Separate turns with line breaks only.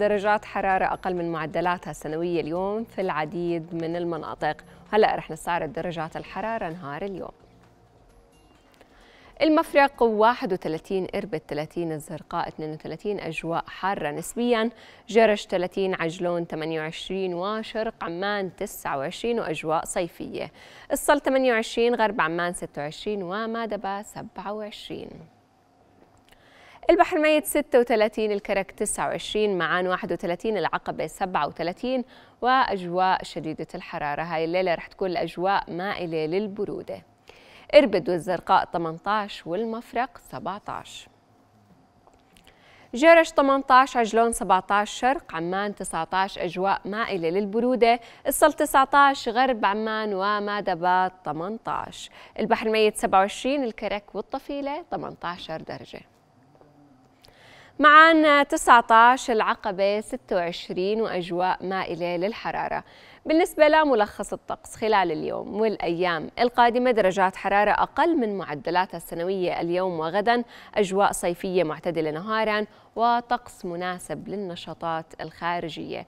درجات حرارة أقل من معدلاتها السنوية اليوم في العديد من المناطق هلأ رح نستعرض درجات الحرارة نهار اليوم المفرق 31 إربد 30 الزرقاء 32 أجواء حارة نسبيا جرش 30 عجلون 28 وشرق عمان 29 وأجواء صيفية الصل 28 غرب عمان 26 ومادبا 27 البحر الميت 36 الكرك 29 معان 31 العقبة 37 وأجواء شديدة الحرارة هاي الليلة رح تكون الأجواء مائلة للبرودة إربد والزرقاء 18 والمفرق 17 جرش 18 عجلون 17 شرق عمان 19 أجواء مائلة للبرودة الصل 19 غرب عمان ومادبات 18 البحر الميت 27 الكرك والطفيلة 18 درجة معانا 19 العقبة 26 وأجواء مائلة للحرارة بالنسبة لملخص الطقس خلال اليوم والأيام القادمة درجات حرارة أقل من معدلاتها السنوية اليوم وغدا أجواء صيفية معتدلة نهارا وطقس مناسب للنشاطات الخارجية